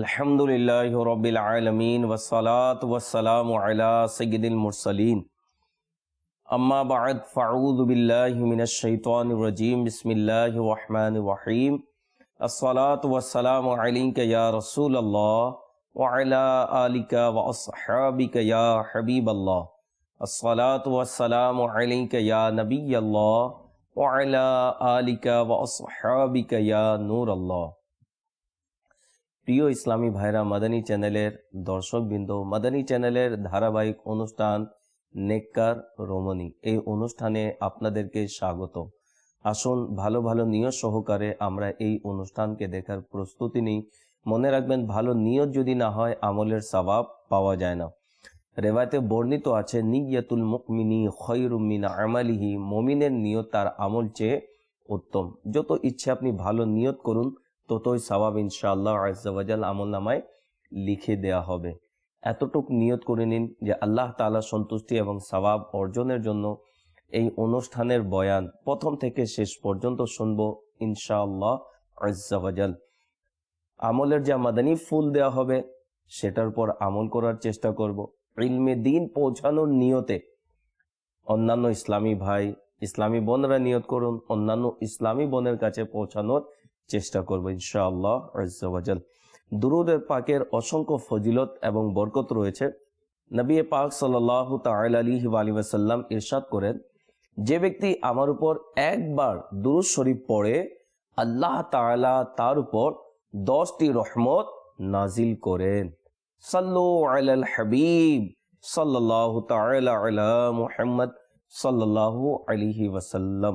الحمد للہ رب العالمین وسلاۃ وسلام علی سید المرسلین اما بعد فعوذ باللہ من الشیطان الرجیم بسم اللہ الرحمن الرحیم الصلاة والسلام علیک یا رسول اللہ وعلی آلک و اصحابک یا حبیب اللہ الصلاة والسلام علیک یا نبی اللہ وعلی آلک و اصحابک یا نور اللہ প্রিয় ইসলামী ভাইরা মাদানী চ্যানেলের দর্শকবৃন্দ মাদানী চ্যানেলের ধারাবাহিক অনুষ্ঠান নেককার রমণী এই অনুষ্ঠানে আপনাদেরকে স্বাগত আসুন ভালো ভালো নিয়ত সহকারে আমরা এই অনুষ্ঠানকে দেখার প্রস্তুতি নিই মনে রাখবেন ভালো নিয়ত যদি না হয় আমলের স্বভাব পাওয়া যায় না রেবায়তে বর্ণিত আছে নিয়াতুল মুকমিনি খৈরুমিন আমালিহি মমিনের নিয়ত তার আমল চেয়ে উত্তম যত ইচ্ছে আপনি ভালো নিয়ত করুন ততই সবাব ইনশাআল্লাহ আজাল আমল নামায় লিখে দেয়া হবে এতটুক নিয়ত করে নিন যে আল্লাহ তালা সন্তুষ্টি এবং সবাব অর্জনের জন্য এই অনুষ্ঠানের বয়ান প্রথম থেকে শেষ পর্যন্ত শুনবো ইনশাআল্লাহ আজাল আমলের যে মাদানি ফুল দেয়া হবে সেটার পর আমল করার চেষ্টা করব ইলমে দিন পৌঁছানোর নিয়তে অন্যান্য ইসলামী ভাই ইসলামী বোনরা নিয়ত করুন অন্যান্য ইসলামী বোনের কাছে পৌঁছানোর চেষ্টা করবো ইনশাআল্লাহ আজ্জাল দুরুদের পাকের অসংখ্য ফজিলত এবং বরকত রয়েছে নবী পাক সাল্লাহ তালিহি আলিমাসাল্লাম ইরশাদ করেন যে ব্যক্তি আমার উপর একবার দুরুদ শরীফ পড়ে আল্লাহ তালা তার উপর দশটি রহমত নাজিল করেন সাল্লু আলাল হাবিব সাল্লাহ তালা মোহাম্মদ সাল্লাহ আলিহি ওয়াসাল্লাম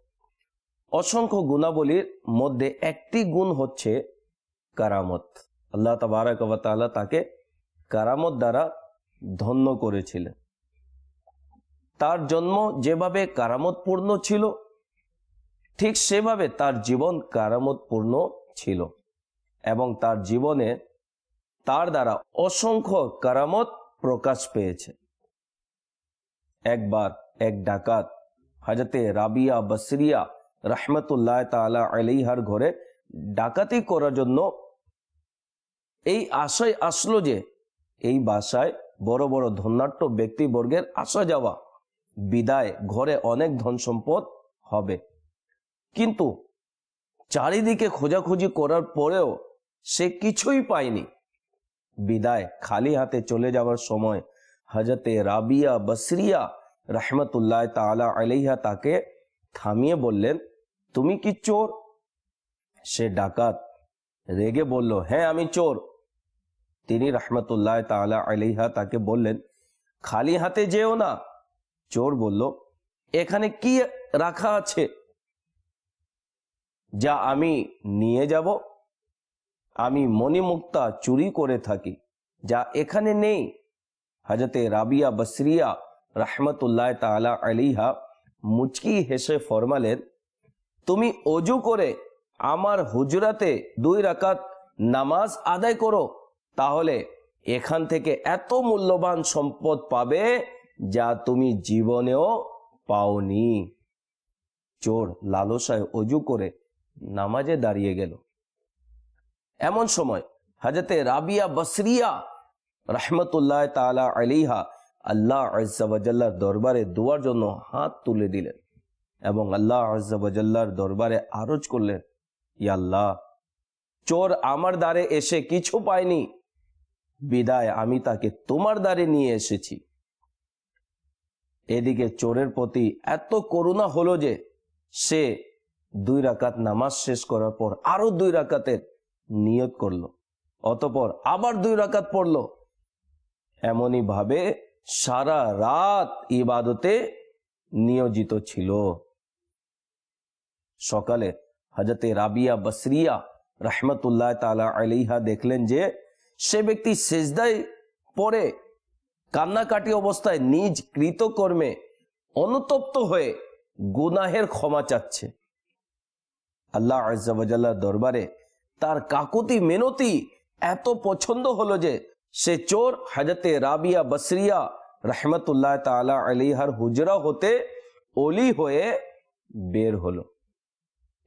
অসংখ্য গুণাবলীর মধ্যে একটি গুণ হচ্ছে কারামত আল্লাহ তাবারাকালা তাকে কারামত দ্বারা ধন্য করেছিলেন তার জন্ম যেভাবে কারামতপূর্ণ ছিল ঠিক সেভাবে তার জীবন কারামতপূর্ণ ছিল এবং তার জীবনে তার দ্বারা অসংখ্য কারামত প্রকাশ পেয়েছে একবার এক ডাকাত হাজতে রাবিয়া বসরিয়া রাহমাতুল্লাহ তালা আলিহার ঘরে ডাকাতি করার জন্য এই আশায় আসলো যে এই বাসায় বড় বড় ধন্যাট্য ব্যক্তিবর্গের আসা যাওয়া বিদায় ঘরে অনেক ধন সম্পদ হবে কিন্তু চারিদিকে খোঁজাখুঁজি করার পরেও সে কিছুই পায়নি বিদায় খালি হাতে চলে যাওয়ার সময় হজরতে রাবিয়া বসরিয়া রহমতুল্লাহ তালা আলিহা তাকে থামিয়ে বললেন তুমি কি চোর সে ডাকাত রেগে বলল হ্যাঁ আমি চোর তিনি রহমতুল্লাহ তালা আলিহা তাকে বললেন খালি হাতে যেও না চোর বলল এখানে কি রাখা আছে যা আমি নিয়ে যাব আমি মণিমুক্তা চুরি করে থাকি যা এখানে নেই হাজতে রাবিয়া বসরিয়া রহমতুল্লাহ তালা আলিহা মুচকি হেসে ফরমালেন তুমি অজু করে আমার হুজরাতে দুই রাকাত নামাজ আদায় করো তাহলে এখান থেকে এত মূল্যবান সম্পদ পাবে যা তুমি জীবনেও পাওনি চোর লালসায় অজু করে নামাজে দাঁড়িয়ে গেল এমন সময় হাজতে রাবিয়া বসরিয়া রহমতুল্লাহ তালা আলিহা আল্লাহ আজাল্লার দরবারে দোয়ার জন্য হাত তুলে দিলেন এবং আল্লাহ আজ্জাবজাল্লার দরবারে আরজ করলেন ইয়াল্লাহ চোর আমার দ্বারে এসে কিছু পায়নি বিদায় আমি তাকে তোমার দ্বারে নিয়ে এসেছি এদিকে চোরের প্রতি এত করুণা হলো যে সে দুই রাকাত নামাজ শেষ করার পর আরো দুই রাকাতের নিয়ত করলো অতপর আবার দুই রাকাত পড়ল এমনই ভাবে সারা রাত ইবাদতে নিয়োজিত ছিল সকালে হজরতে রাবিয়া বসরিয়া রহমতুল্লাহ তালা আলিহা দেখলেন যে সে ব্যক্তি সেজদায় পরে কান্নাকাটি অবস্থায় নিজ কৃতকর্মে অনুতপ্ত হয়ে গুনাহের ক্ষমা চাচ্ছে আল্লাহ আজাল্লাহ দরবারে তার কাকুতি মেনতি এত পছন্দ হলো যে সে চোর হাজতে রাবিয়া বসরিয়া রহমতুল্লাহ তালা আলিহার হুজরা হতে অলি হয়ে বের হলো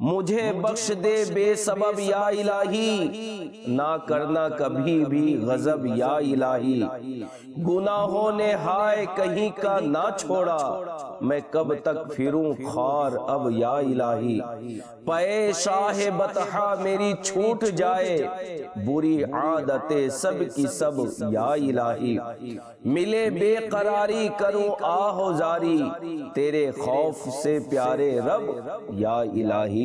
مجھے بخش دے بے سبب یا الہی نہ کرنا کبھی بھی غزب یا الہی گناہوں نے ہائے کہیں کا نہ چھوڑا میں کب تک پھروں خار اب یا الہی شاہ بتہا میری چھوٹ جائے بری عادتیں سب کی سب یا الہی ملے بے قراری کروں آہ زاری تیرے خوف سے پیارے رب یا الہی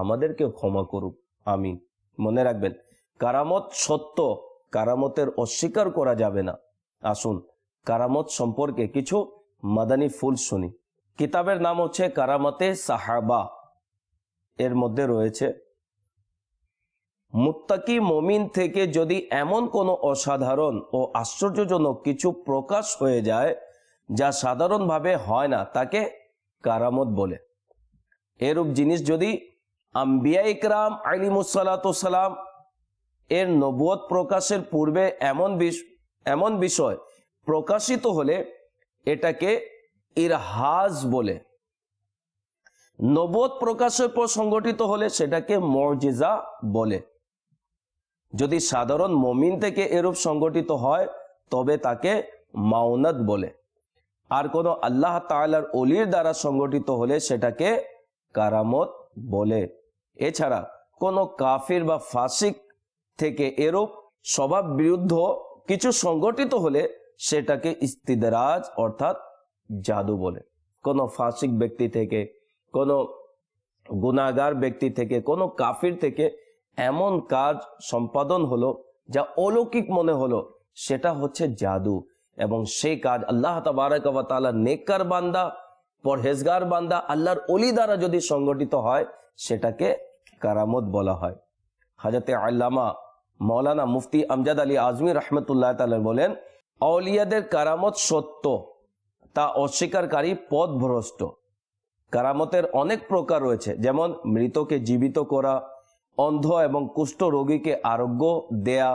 আমাদেরকে ক্ষমা করুক আমি মনে রাখবেন কারামত সত্য কারামতের অস্বীকার করা যাবে না আসুন কারামত সম্পর্কে কিছু মাদানি ফুল শুনি কিতাবের নাম হচ্ছে কারামতে সাহাবা এর মধ্যে রয়েছে মুত্তাকি মমিন থেকে যদি এমন কোনো অসাধারণ ও আশ্চর্যজনক কিছু প্রকাশ হয়ে যায় যা সাধারণভাবে হয় না তাকে কারামত বলে এরূপ জিনিস যদি আম্বিয়া ইকরাম সালাম এর নবত প্রকাশের পূর্বে এমন এমন বিষয় প্রকাশিত হলে এটাকে ইরহাজ বলে নবদ প্রকাশের পর সংগঠিত হলে সেটাকে মর্জিজা বলে যদি সাধারণ মমিন থেকে এরূপ সংগঠিত হয় তবে তাকে মাওনাদ বলে আর কোনো আল্লাহ তালার অলির দ্বারা সংগঠিত হলে সেটাকে কারামত বলে এছাড়া কোনো কাফির বা ফাসিক থেকে এরূপ স্বভাব বিরুদ্ধ কিছু সংগঠিত হলে সেটাকে ইস্তিদারাজ অর্থাৎ জাদু বলে কোনো ফাসিক ব্যক্তি থেকে কোনো গুণাগার ব্যক্তি থেকে কোনো কাফির থেকে এমন কাজ সম্পাদন হলো যা অলৌকিক মনে হলো সেটা হচ্ছে জাদু এবং সেই কাজ আল্লাহ তালা নেককার বান্দা পরহেজগার বান্দা আল্লাহর অলি দ্বারা যদি সংগঠিত হয় সেটাকে কারামত বলা হয় হাজাতে আল্লামা মৌলানা মুফতি আমজাদ আলী আজমির রহমতুল্লাহ তাল বলেন অলিয়াদের কারামত সত্য তা অস্বীকারী ভ্রষ্ট কারামতের অনেক প্রকার রয়েছে যেমন মৃতকে জীবিত করা অন্ধ এবং কুষ্ঠ রোগীকে আরোগ্য দেয়া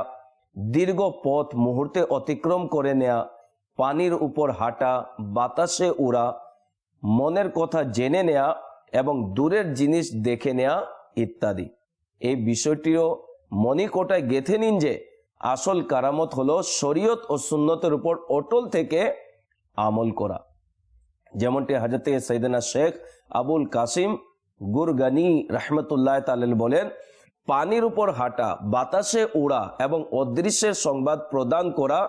দীর্ঘ পথ মুহূর্তে অতিক্রম করে নেয়া পানির উপর হাঁটা বাতাসে উড়া মনের কথা জেনে নেয়া এবং দূরের জিনিস দেখে নেয়া ইত্যাদি এই বিষয়টিও মণিকোটায় গেথে নিন যে আসল কারামত হলো শরীয়ত ও সুন্নতের উপর অটল থেকে আমল করা যেমনটি হাজরতে সৈদানা শেখ আবুল কাসিম গুরগানি রহমতুল্লাহ তালেল বলেন পানির উপর হাঁটা বাতাসে উড়া এবং অদৃশ্যের সংবাদ প্রদান করা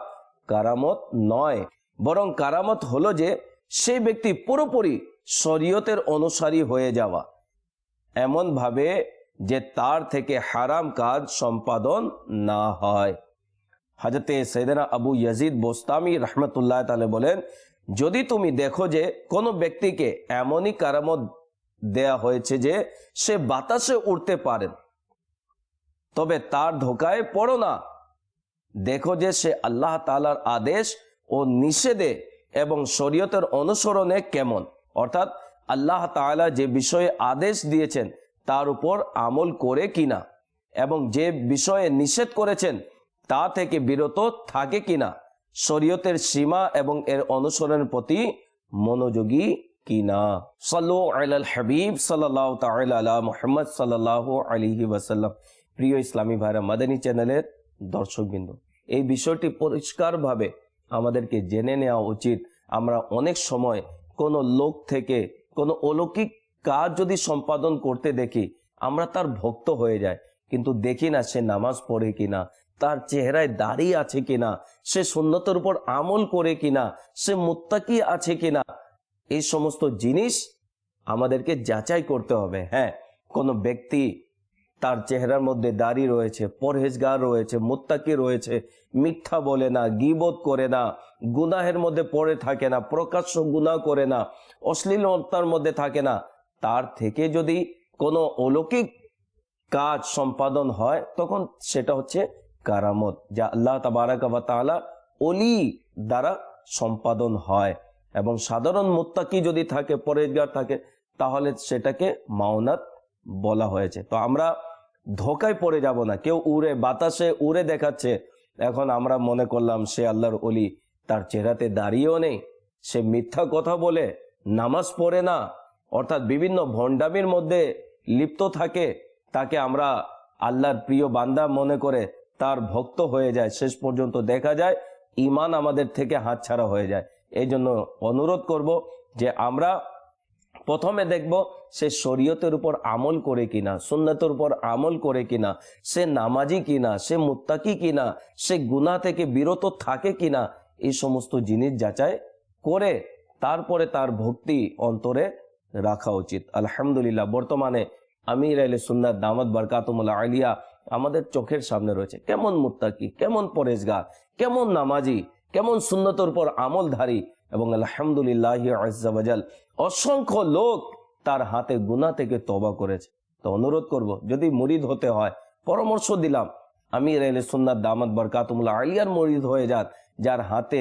কারামত নয় বরং কারামত হলো যে সেই ব্যক্তি পুরোপুরি শরীয়তের অনুসারী হয়ে যাওয়া এমনভাবে যে তার থেকে হারাম কাজ সম্পাদন না হয় হাজরতে সৈদেনা আবু ইয়াজিদ বোস্তামি রহমতুল্লাহ তালে বলেন যদি তুমি দেখো যে কোনো ব্যক্তিকে এমনই কারামত দেয়া হয়েছে যে সে বাতাসে উঠতে পারেন তবে তার ধোকায় পড়ো না দেখো যে সে আল্লাহ তালার আদেশ ও নিষেধে এবং শরীয়তের অনুসরণে কেমন অর্থাৎ আল্লাহ তালা যে বিষয়ে আদেশ দিয়েছেন তার উপর আমল করে কিনা এবং যে বিষয়ে নিষেধ করেছেন তা থেকে বিরত থাকে কিনা শরীয়তের সীমা এবং এর অনুসরণের প্রতি মনোযোগী কিনা সাল্লু আল হাবিব সাল্লাহ তালা মোহাম্মদ সাল্লাহ আলহি ওয়াসাল্লাম প্রিয় ইসলামী ভাইরা মাদানী চ্যানেলের দর্শকবৃন্দ এই বিষয়টি পরিষ্কারভাবে আমাদেরকে জেনে নেওয়া উচিত আমরা অনেক সময় কোনো লোক থেকে কোনো অলৌকিক কাজ যদি সম্পাদন করতে দেখি আমরা তার ভক্ত হয়ে যায় কিন্তু দেখি না সে নামাজ পড়ে কিনা তার চেহারায় দাড়ি আছে কিনা সে সুন্নতের উপর আমল করে কিনা সে মুত্তাকি আছে কিনা এই সমস্ত জিনিস আমাদেরকে যাচাই করতে হবে হ্যাঁ কোনো ব্যক্তি তার চেহারার মধ্যে দাড়ি রয়েছে পরহেজগার রয়েছে মুত্তাকি রয়েছে মিথ্যা বলে না গিবোধ করে না গুনাহের মধ্যে পড়ে থাকে না প্রকাশ্য গুনাহ করে না অশ্লীলতার মধ্যে থাকে না তার থেকে যদি কোনো অলৌকিক কাজ সম্পাদন হয় তখন সেটা হচ্ছে কারামত যা আল্লাহ তাবারাকাবা তালা অলি দ্বারা সম্পাদন হয় এবং সাধারণ মোত্তাকি যদি থাকে পরেজগার থাকে তাহলে সেটাকে মাওনাত বলা হয়েছে তো আমরা ধোকায় পড়ে যাব না কেউ উড়ে বাতাসে উড়ে দেখাচ্ছে এখন আমরা মনে করলাম সে আল্লাহর অলি তার চেহারাতে দাঁড়িয়েও নেই সে মিথ্যা কথা বলে নামাজ পড়ে না অর্থাৎ বিভিন্ন ভণ্ডামির মধ্যে লিপ্ত থাকে তাকে আমরা আল্লাহর প্রিয় বান্দা মনে করে তার ভক্ত হয়ে যায় শেষ পর্যন্ত দেখা যায় ইমান আমাদের থেকে হাতছাড়া হয়ে যায় এই জন্য অনুরোধ করব যে আমরা প্রথমে দেখব সে শরীয়তের উপর আমল করে কিনা সুন্নতের উপর আমল করে কিনা সে নামাজি কিনা সে মুত্তাকি কিনা সে গুনা থেকে বিরত থাকে কিনা এই সমস্ত জিনিস যাচাই করে তারপরে তার ভক্তি অন্তরে রাখা উচিত আলহামদুলিল্লাহ বর্তমানে আমির আলী সুন্নাত দামদ বরকাতমুল্লা আলিয়া আমাদের চোখের সামনে রয়েছে কেমন মুত্তাকি কেমন পরেশগা কেমন নামাজি কেমন সুন্নতর পর আমলধারী এবং আলহামদুলিল্লাহ আজাল অসংখ্য লোক তার হাতে গুনা থেকে তবা করেছে তো অনুরোধ করব যদি মরিদ হতে হয় পরামর্শ দিলাম আমির আলী সুন্নাত দামদ বরকাতমুল্লা আলিয়ার মরিদ হয়ে যান যার হাতে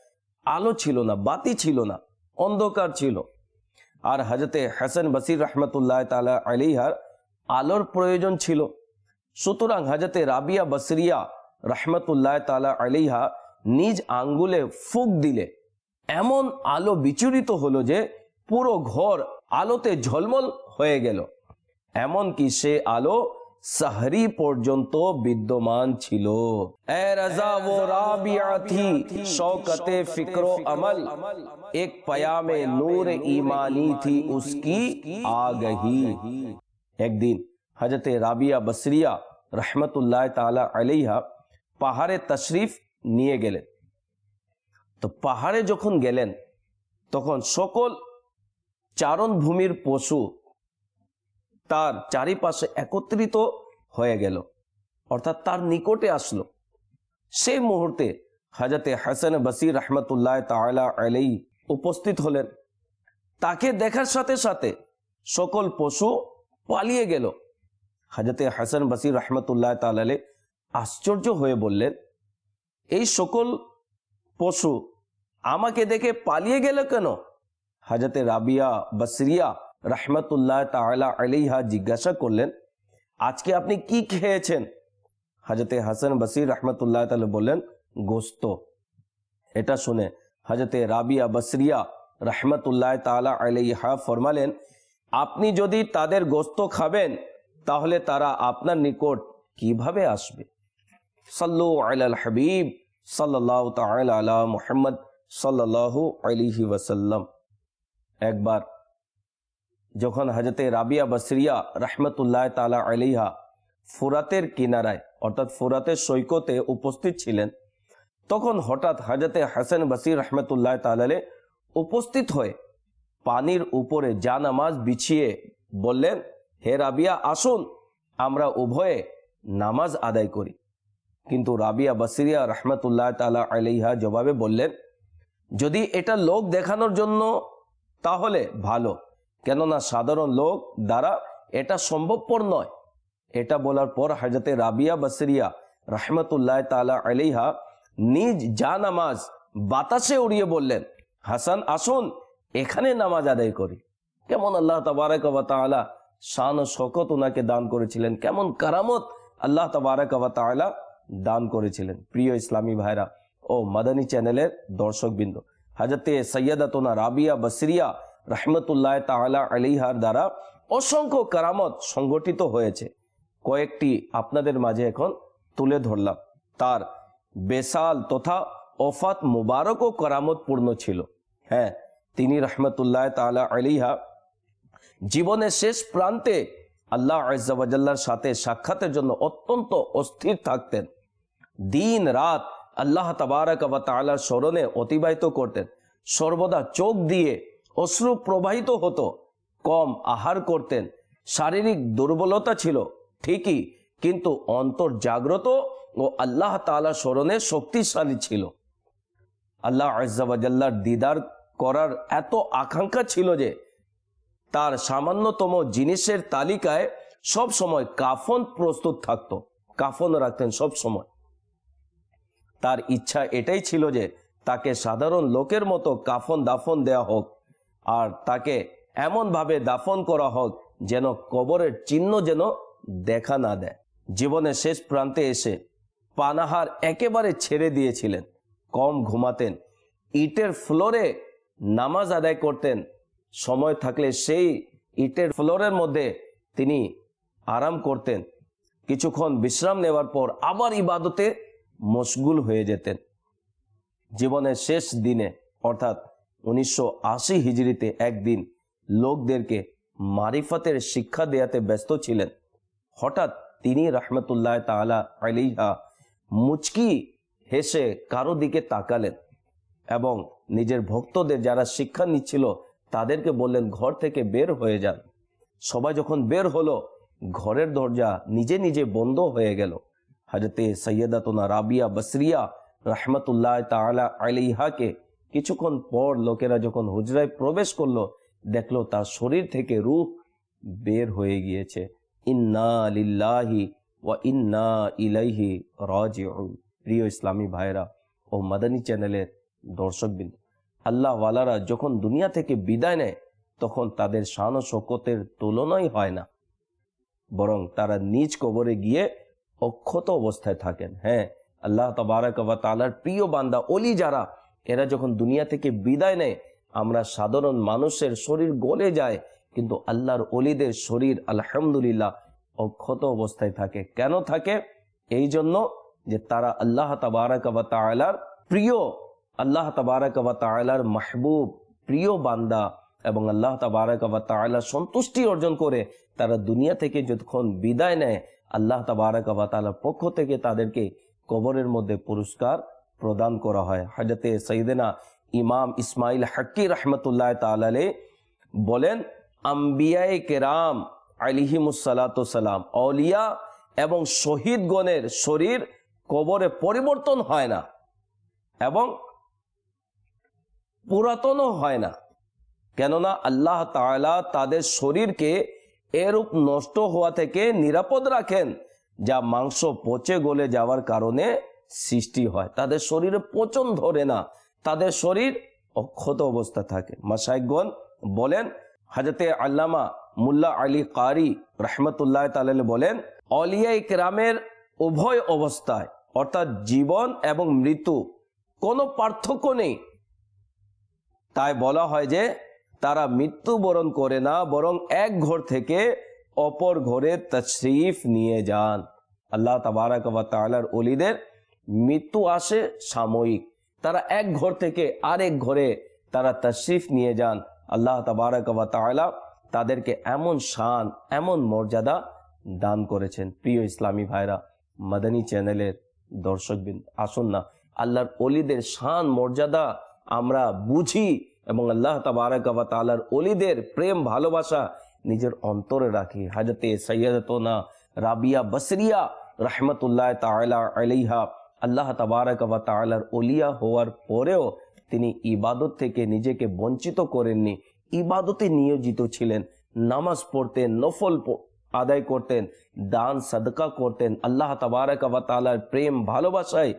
আলো ছিল না বাতি ছিল না অন্ধকার ছিল আর হাজতে হাসান বসির রহমতুল্লাহ তালা আলিহার আলোর প্রয়োজন ছিল সুতরাং হাজতে রাবিয়া বসরিয়া রহমতুল্লাহ তালা আলিহা নিজ আঙ্গুলে ফুক দিলে এমন আলো বিচুরিত হলো যে পুরো ঘর আলোতে ঝলমল হয়ে গেল এমন কি সে আলো سہری پورجن تو بدومان چھلو اے رضا وہ رابعہ تھی شوکت فکر و عمل ایک پیام نور ایمانی تھی اس کی آگہی ایک دن حجت رابعہ بسریہ رحمت اللہ تعالی علیہ پہارے تشریف نیے گلے تو پہارے جو کھن گلے تو کھن شوکل چارن بھومیر پوشو তার চারিপাশে একত্রিত হয়ে গেল অর্থাৎ তার নিকটে আসলো সেই মুহূর্তে হাজাতে হাসান বসির রহমতুল্লাহ তালা আলাই উপস্থিত হলেন তাকে দেখার সাথে সাথে সকল পশু পালিয়ে গেল হাজাতে হাসান বসির রহমতুল্লাহ তালালে আশ্চর্য হয়ে বললেন এই সকল পশু আমাকে দেখে পালিয়ে গেল কেন হাজাতে রাবিয়া বসরিয়া রাহমাতুল্লাহ তালা আলিহা জিজ্ঞাসা করলেন আজকে আপনি কি খেয়েছেন হাজরতে হাসান বসির রহমতুল্লাহ তালা বললেন গোস্ত এটা শুনে হাজরতে রাবিয়া বসরিয়া রহমতুল্লাহ তালা আলিহা ফরমালেন আপনি যদি তাদের গোস্ত খাবেন তাহলে তারা আপনার নিকট কিভাবে আসবে সাল্লু আল হাবিব সাল্লাহ আলা মোহাম্মদ সাল্লাহ আলিহি ওয়াসাল্লাম একবার যখন হাজরতে রাবিয়া বসরিয়া রহমতুল্লাহ তালা আলিহা ফুরাতের কিনারায় অর্থাৎ ফুরাতের সৈকতে উপস্থিত ছিলেন তখন হঠাৎ হাজরতে হাসান বসির রহমতুল্লাহ তালালে উপস্থিত হয়ে পানির উপরে যা নামাজ বিছিয়ে বললেন হে রাবিয়া আসুন আমরা উভয়ে নামাজ আদায় করি কিন্তু রাবিয়া বসিরিয়া রহমতুল্লাহ তালা আলিহা জবাবে বললেন যদি এটা লোক দেখানোর জন্য তাহলে ভালো কেননা সাধারণ লোক দ্বারা এটা সম্ভবপর নয় এটা বলার পর হাজরতে রাবিয়া বাসরিয়া রহমতুল্লাহ তালা আলিহা নিজ যা নামাজ বাতাসে উড়িয়ে বললেন হাসান আসুন এখানে নামাজ আদায় করি কেমন আল্লাহ তাবারক তালা শান ও শকত ওনাকে দান করেছিলেন কেমন কারামত আল্লাহ তাবারক তালা দান করেছিলেন প্রিয় ইসলামী ভাইরা ও মাদানী চ্যানেলের দর্শকবৃন্দ হাজরতে সৈয়দাতোনা রাবিয়া বসরিয়া রহমতুল্লাহ তালা আলিহার দ্বারা অসংখ্য কারামত সংগঠিত হয়েছে কয়েকটি আপনাদের মাঝে এখন তুলে ধরলাম তার বেসাল তথা ওফাত মুবারক ও পূর্ণ ছিল হ্যাঁ তিনি রহমতুল্লাহ তালা আলিহা জীবনের শেষ প্রান্তে আল্লাহ আজাল্লার সাথে সাক্ষাতের জন্য অত্যন্ত অস্থির থাকতেন দিন রাত আল্লাহ তাবারক বা তালার স্মরণে অতিবাহিত করতেন সর্বদা চোখ দিয়ে অশ্রু প্রবাহিত হতো কম আহার করতেন শারীরিক দুর্বলতা ছিল ঠিকই কিন্তু অন্তর জাগ্রত ও আল্লাহ তালা স্মরণে শক্তিশালী ছিল আল্লাহ আজাবাজাল্লার দিদার করার এত আকাঙ্ক্ষা ছিল যে তার সামান্যতম জিনিসের তালিকায় সব সময় কাফন প্রস্তুত থাকত কাফন রাখতেন সব সময় তার ইচ্ছা এটাই ছিল যে তাকে সাধারণ লোকের মতো কাফন দাফন দেয়া হোক আর তাকে এমনভাবে দাফন করা হোক যেন কবরের চিহ্ন যেন দেখা না দেয় জীবনের শেষ প্রান্তে এসে পানাহার একেবারে ছেড়ে দিয়েছিলেন কম ঘুমাতেন ইটের ফ্লোরে নামাজ আদায় করতেন সময় থাকলে সেই ইটের ফ্লোরের মধ্যে তিনি আরাম করতেন কিছুক্ষণ বিশ্রাম নেওয়ার পর আবার ইবাদতে মশগুল হয়ে যেতেন জীবনের শেষ দিনে অর্থাৎ উনিশশো আশি একদিন লোকদেরকে মারিফতের শিক্ষা দেয়াতে ব্যস্ত ছিলেন হঠাৎ তিনি রহমতুল্লাহ তালা আলিহা মুচকি হেসে কারো দিকে তাকালেন এবং নিজের ভক্তদের যারা শিক্ষা নিচ্ছিল তাদেরকে বললেন ঘর থেকে বের হয়ে যান সবাই যখন বের হলো ঘরের দরজা নিজে নিজে বন্ধ হয়ে গেল হাজতে সৈয়দাতনা রাবিয়া বসরিয়া রহমতুল্লাহ তালা আলিহাকে কিছুক্ষণ পর লোকেরা যখন হুজরায় প্রবেশ করলো দেখলো তার শরীর থেকে রূপ বের হয়ে গিয়েছে ইন্না লিল্লাহি ওয়া ইন্না ইলাইহি রাজিউন প্রিয় ইসলামী ভাইরা ও মাদানী চ্যানেলের দর্শকবৃন্দ আল্লাহওয়ালারা যখন দুনিয়া থেকে বিদায় নেয় তখন তাদের শান শকতের তুলনাই হয় না বরং তারা নিজ কবরে গিয়ে অক্ষত অবস্থায় থাকেন হ্যাঁ আল্লাহ তবারক বা তালার প্রিয় বান্দা অলি যারা এরা যখন দুনিয়া থেকে বিদায় নেয় আমরা সাধারণ মানুষের শরীর গলে যায় কিন্তু আল্লাহর অলিদের শরীর আলহামদুলিল্লাহ অক্ষত অবস্থায় থাকে কেন থাকে এই জন্য যে তারা আল্লাহ তাবারাকাবা প্রিয় আল্লাহ তাবারাকাবা তালার মাহবুব প্রিয় বান্দা এবং আল্লাহ তাবারাকাবা তালা সন্তুষ্টি অর্জন করে তারা দুনিয়া থেকে যতক্ষণ বিদায় নেয় আল্লাহ তাবারাকাবা তালার পক্ষ থেকে তাদেরকে কবরের মধ্যে পুরস্কার প্রদান করা হয় হজরতে সঈদেনা ইমাম ইসমাইল হাকি রহমতুল্লাহ তালে বলেন আম্বিয়ায় কেরাম আলিহিমুসালাতাম অলিয়া এবং শহীদগণের শরীর কবরে পরিবর্তন হয় না এবং পুরাতনও হয় না কেননা আল্লাহ তালা তাদের শরীরকে এরূপ নষ্ট হওয়া থেকে নিরাপদ রাখেন যা মাংস পচে গলে যাওয়ার কারণে সৃষ্টি হয় তাদের শরীরে পচন ধরে না তাদের শরীর অক্ষত অবস্থা থাকে মাসাইকগণ বলেন হাজতে আল্লামা মুল্লা আলী কারি রহমতুল্লাহ তাল বলেন অলিয়া ইকরামের উভয় অবস্থায় অর্থাৎ জীবন এবং মৃত্যু কোনো পার্থক্য নেই তাই বলা হয় যে তারা মৃত্যুবরণ করে না বরং এক ঘর থেকে অপর ঘরে তশরিফ নিয়ে যান আল্লাহ তবারক ওয়া তালার অলিদের মৃত্যু আসে সাময়িক তারা এক ঘর থেকে আরেক ঘরে তারা তশরিফ নিয়ে যান আল্লাহ তবারকবা তাদেরকে এমন শান এমন মর্যাদা দান করেছেন প্রিয় ইসলামী ভাইরা মাদানী চ্যানেলের দর্শকবৃন্দ আসুন না আল্লাহর অলিদের শান মর্যাদা আমরা বুঝি এবং আল্লাহ তবারকবা আল্লাহর অলিদের প্রেম ভালোবাসা নিজের অন্তরে রাখি হাজতে সৈয়দতোনা রাবিয়া বসরিয়া রহমতুল্লাহ তালা আলিহা আল্লাহ তাবারক বা তালার ওলিয়া হওয়ার পরেও তিনি ইবাদত থেকে নিজেকে বঞ্চিত করেননি ইবাদতে নিয়োজিত ছিলেন নামাজ পড়তেন নফল আদায় করতেন দান সাদকা করতেন আল্লাহ তাবারক বা তালার প্রেম ভালোবাসায়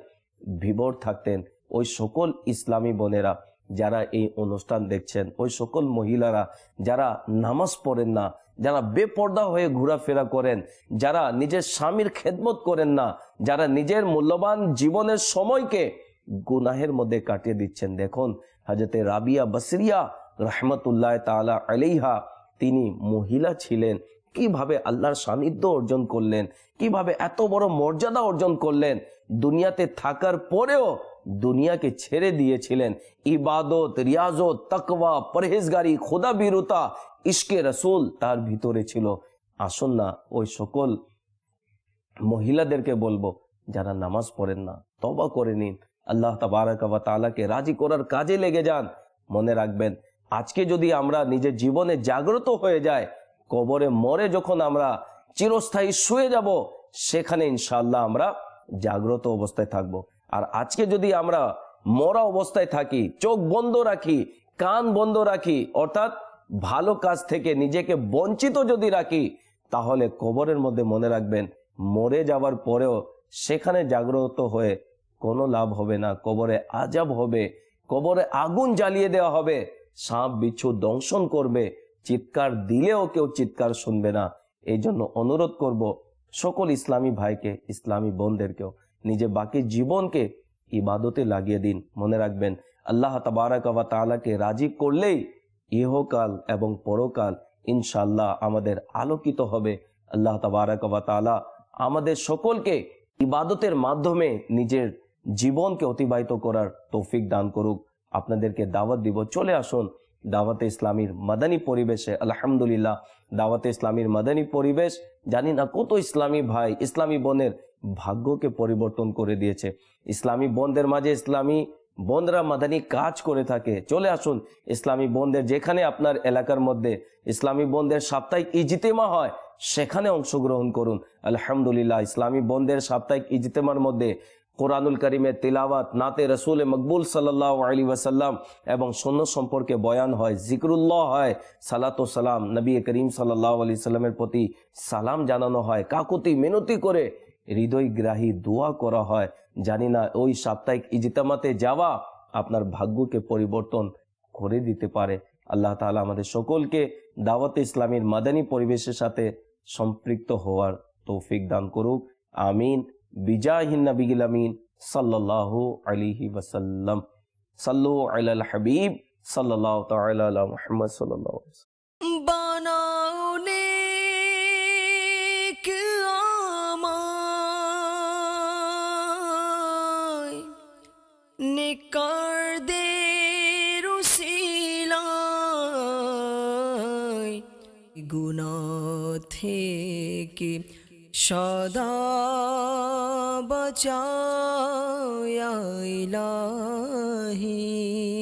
বিভোর থাকতেন ওই সকল ইসলামী বোনেরা যারা এই অনুষ্ঠান দেখছেন ওই সকল মহিলারা যারা নামাজ পড়েন না যারা বেপর্দা হয়ে ঘোরাফেরা করেন যারা নিজের স্বামীর খেদমত করেন না যারা নিজের মূল্যবান জীবনের সময়কে গুনাহের মধ্যে কাটিয়ে দিচ্ছেন দেখুন হাজতে রাবিয়া বসরিয়া রহমতুল্লাহ তালা আলিহা তিনি মহিলা ছিলেন কিভাবে আল্লাহর সান্নিধ্য অর্জন করলেন কিভাবে এত বড় মর্যাদা অর্জন করলেন দুনিয়াতে থাকার পরেও দুনিয়াকে ছেড়ে দিয়েছিলেন ইবাদত রিয়াজত তকওয়া পরহেজগারি খোদা বিরুতা ইশকে রসুল তার ভিতরে ছিল আসুন না ওই সকল মহিলাদেরকে বলবো যারা নামাজ পড়েন না তবা করে নিন আল্লাহ তালাকে রাজি করার কাজে লেগে যান মনে রাখবেন আজকে যদি আমরা নিজের জীবনে জাগ্রত হয়ে যায় কবরে মরে যখন আমরা চিরস্থায়ী শুয়ে যাব সেখানে ইনশাল্লাহ আমরা জাগ্রত অবস্থায় থাকবো আর আজকে যদি আমরা মরা অবস্থায় থাকি চোখ বন্ধ রাখি কান বন্ধ রাখি অর্থাৎ ভালো কাজ থেকে নিজেকে বঞ্চিত যদি রাখি তাহলে কবরের মধ্যে মনে রাখবেন মরে যাওয়ার পরেও সেখানে জাগ্রত হয়ে কোনো লাভ হবে না কবরে আজাব হবে কবরে আগুন জ্বালিয়ে দেওয়া হবে সাপ বিচ্ছু দংশন করবে চিৎকার দিলেও কেউ চিৎকার শুনবে না এই জন্য অনুরোধ করব সকল ইসলামী ভাইকে ইসলামী বোনদেরকেও নিজে বাকি জীবনকে ইবাদতে লাগিয়ে দিন মনে রাখবেন আল্লাহ তাবারাকাবা তালাকে রাজি করলেই ইহকাল এবং পরকাল ইনশাল্লাহ আমাদের আলোকিত হবে আল্লাহ তাবারাকাবা তালা আমাদের সকলকে ইবাদতের মাধ্যমে নিজের জীবনকে অতিবাহিত করার তৌফিক দান করুক আপনাদেরকে দাওয়াত দিব চলে আসুন দাওয়াতে ইসলামীর মাদানী পরিবেশে আলহামদুলিল্লাহ দাওয়াতে ইসলামীর মাদানী পরিবেশ জানি না কত ইসলামী ভাই ইসলামী বোনের ভাগ্যকে পরিবর্তন করে দিয়েছে ইসলামী বন্ধের মাঝে ইসলামী বন্ধরা মাদানি কাজ করে থাকে চলে আসুন ইসলামী বন্ধের যেখানে আপনার এলাকার মধ্যে ইসলামী বন্ধের সাপ্তাহিক ইজিতেমা হয় সেখানে অংশগ্রহণ করুন আলহামদুলিল্লাহ ইসলামী বন্ধের সাপ্তাহিক ইজতেমার মধ্যে কোরআনুল করিমের তেলাওয়াত নাতে রসুল মকবুল সাল্লাহ আলী ওয়াসাল্লাম এবং সৈন্য সম্পর্কে বয়ান হয় জিকরুল্লাহ হয় সালাত সালাম নবী করিম সাল্লাহ আলি সাল্লামের প্রতি সালাম জানানো হয় কাকুতি মিনতি করে হৃদয়গ্রাহী দোয়া করা হয় জানি না ওই সাপ্তাহিক ইজতামাতে যাওয়া আপনার ভাগ্যকে পরিবর্তন করে দিতে পারে আল্লাহ তালা আমাদের সকলকে দাওয়াত ইসলামের মাদানী পরিবেশের সাথে সম্পৃক্ত হওয়ার তৌফিক দান করুক আমিন বিজাহিনাবিগিল আমিন সাল্লাহ আলিহি বাসাল্লাম সাল্লু আল হাবিব সাল্লাহ তাল মোহাম্মদ সাল্লাহ ہے کہ شادا بچایا الہی